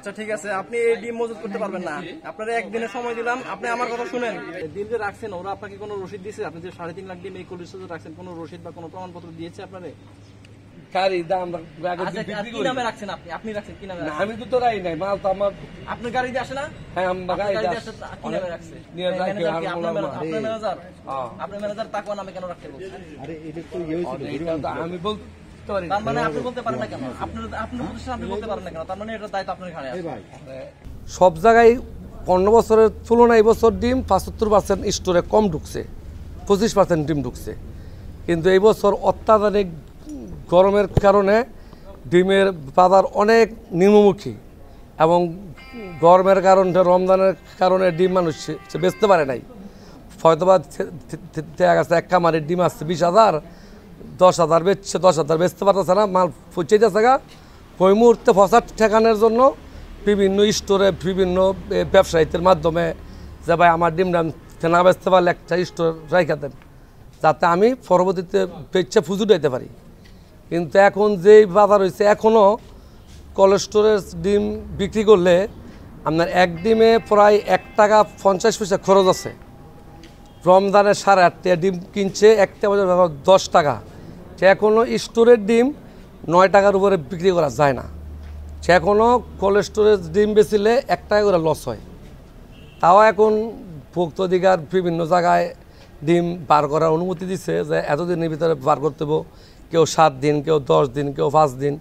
আচ্ছা ঠিক আছে আপনি এই ডিম মজুদ করতে পারবেন না আপনারা একদিনে সময় দিলাম আপনি আমার কথা শুনেন ডিম যে রাখছেন ওরা আপনাকে কোনো রসিদ দিয়েছে আপনি যে সাড়ে তিন লাখ ডিম এই কলিশ রাখছেন কোনো রসিদ বা কোনো প্রমাণপত্র দিয়েছে আপনারা আমি বল সব জায়গায় পনেরো বছরের তুলনায় এবছর ডিম পঁচাত্তর পার্সেন্ট স্টোরে কম ঢুকছে পঁচিশ পার্সেন্ট ডিম ঢুকছে কিন্তু এই বছর অত্যাধুনিক গরমের কারণে ডিমের বাজার অনেক নিম্নমুখী এবং গরমের কারণে রমজানের কারণে ডিম মানুষ বেচতে পারে নাই হয়তো বা দেখা গেছে এক কামারের ডিম আসছে বিশ হাজার দশ হাজার বেচছে দশ হাজার বেচতে পারতেছে না মাল ফুচাইতে গা ওই মুহূর্তে ফসার ঠেকানোর জন্য বিভিন্ন স্টোরে বিভিন্ন ব্যবসায়ীদের মাধ্যমে যে ভাই আমার ডাম না বেচতে পারলে একটা স্টোর রাইখা দেন যাতে আমি পরবর্তীতে বেচছে ফুজু ডাইতে পারি কিন্তু এখন যেই বাজার হয়েছে এখনও কোলেস্টোরের ডিম বিক্রি করলে আপনার এক ডিমে প্রায় এক টাকা পঞ্চাশ পয়সা খরচ আছে রমজানের সাড়ে আটটা ডিম কিনছে একটা বছর দশ টাকা সে কোনো স্টোরের ডিম নয় টাকার উপরে বিক্রি করা যায় না সে কোনো কোল্ড স্টোরেজ ডিম বেচিলে এক টাকা করে লস হয় তাও এখন দিঘার বিভিন্ন জায়গায় ডিম বার করার অনুমতি দিছে যে এতদিনের ভিতরে বার করতে হবো কেউ সাত দিন কেউ দশ দিন কেউ পাঁচ দিন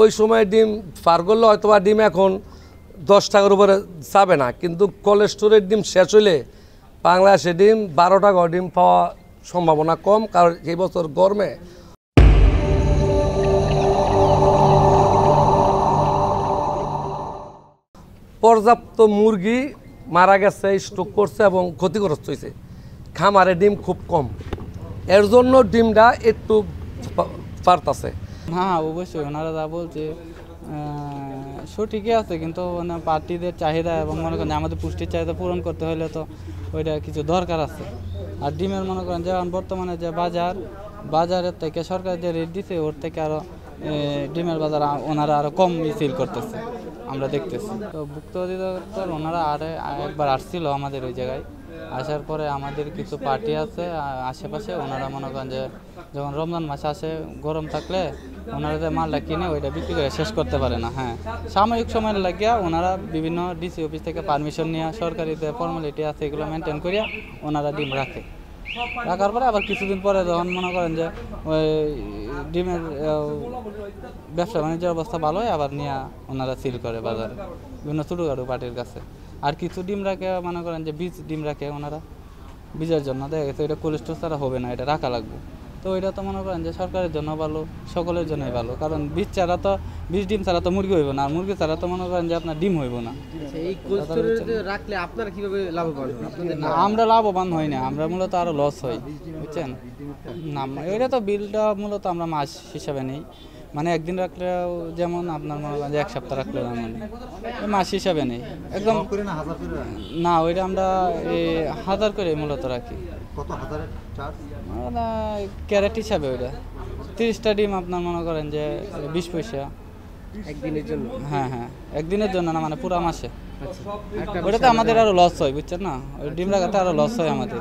ওই সময় ডিম বার করলে হয়তো বা ডিম এখন দশ টাকার উপরে যাবে না কিন্তু কোল্ড স্টোরের ডিম শেষ হইলে বাংলাদেশে ডিম বারো টাকা ডিম পাওয়া সম্ভাবনা কম কারণ এই বছর গরমে পর্যাপ্ত মুরগি মারা গেছে স্ট্রোক করছে এবং ক্ষতিগ্রস্ত হয়েছে খামারে ডিম খুব কম এর জন্য ডিমটা একটু পারতাছে হ্যাঁ, হ্যাঁ অবশ্যই ওনারা যা বলছে সঠিকই আছে কিন্তু মানে পার্টিদের চাহিদা এবং মনে করেন আমাদের পুষ্টির চাহিদা পূরণ করতে হলে তো ওইটা কিছু দরকার আছে আর ডিমের মনে করেন যে বর্তমানে যে বাজার বাজারের থেকে সরকার যে রেট দিছে ওর থেকে আরও ডিমের বাজার ওনারা আরও কম মিছিল করতেছে আমরা দেখতেছি তো ভুক্ত অধিদপ্তর ওনারা আর একবার আসছিল আমাদের ওই জায়গায় আসার পরে আমাদের কিছু পার্টি আছে আশেপাশে ওনারা মনে করেন যে যখন রমজান মাসে আসে গরম থাকলে ওনারা যে মালটা কিনে ওইটা বিক্রি করে শেষ করতে পারে না হ্যাঁ সাময়িক সময় লাগিয়া ওনারা বিভিন্ন ডিসি অফিস থেকে পারমিশন নিয়ে সরকারিতে ফর্মালিটি আছে এগুলো মেনটেন করিয়া ওনারা ডিম রাখে রাখার পরে আবার কিছুদিন পরে যখন মনে করেন যে ওই ডিমের ব্যবসা বাণিজ্যের অবস্থা ভালো হয় আবার নিয়ে ওনারা সিল করে বাজারে বিভিন্ন ছোটোখাটো পার্টির কাছে আর কিছু ডিম রাখে মনে করেন যে বীজ ডিম রাখে ওনারা বীজের জন্য দেখা গেছে এটা কোলেস্ট্রল ছাড়া হবে না এটা রাখা লাগবে তো এটা তো মনে করেন যে সরকারের জন্য ভালো সকলের জন্যই ভালো কারণ বীজ ছাড়া তো বীজ ডিম ছাড়া তো মুরগি হইব না আর মুরগি ছাড়া তো মনে করেন যে আপনার ডিম হইব না আচ্ছা, রাখলে আপনারা কিভাবে লাভবান আমরা লাভবান হই না আমরা মূলত আরো লস হই বুঝছেন না এটা তো বিলটা মূলত আমরা মাস হিসাবে নেই মানে একদিন রাখলেও যেমন আপনার মনে করেন যে এক সপ্তাহ রাখলে মানে মাস হিসাবে নেই একদম না ওইটা আমরা হাজার করে মূলত রাখি মানে ক্যারেট হিসাবে ওইটা তিরিশটা ডিম আপনার মনে করেন যে বিশ পয়সা একদিনের জন্য হ্যাঁ হ্যাঁ একদিনের জন্য না মানে পুরো মাসে আচ্ছা। ওটাতে আমাদের আরো লস হয় বুঝছেন না ওই ডিম লাগাতে আরো লস হয় আমাদের